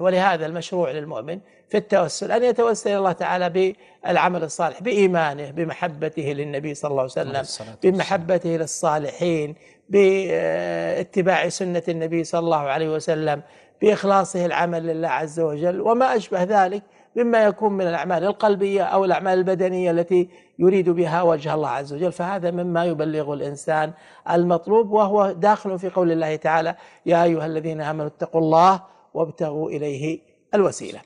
ولهذا المشروع للمؤمن في التوسل أن يتوسل إلى الله تعالى بالعمل الصالح بإيمانه بمحبته للنبي صلى الله عليه وسلم بمحبته للصالحين باتباع سنة النبي صلى الله عليه وسلم بإخلاصه العمل لله عز وجل وما أشبه ذلك مما يكون من الأعمال القلبية أو الأعمال البدنية التي يريد بها وجه الله عز وجل فهذا مما يبلغ الإنسان المطلوب وهو داخل في قول الله تعالى يا أيها الذين آمنوا اتقوا الله وابتغوا إليه الوسيلة